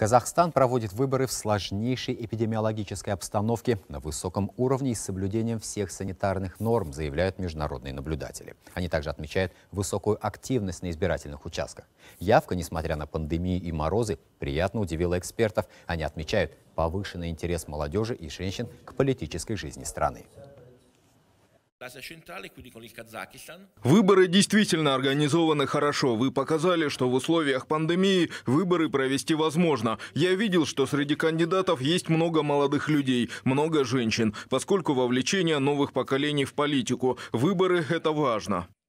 Казахстан проводит выборы в сложнейшей эпидемиологической обстановке на высоком уровне и с соблюдением всех санитарных норм, заявляют международные наблюдатели. Они также отмечают высокую активность на избирательных участках. Явка, несмотря на пандемию и морозы, приятно удивила экспертов. Они отмечают повышенный интерес молодежи и женщин к политической жизни страны. Выборы действительно организованы хорошо. Вы показали, что в условиях пандемии выборы провести возможно. Я видел, что среди кандидатов есть много молодых людей, много женщин, поскольку вовлечение новых поколений в политику. Выборы – это важно.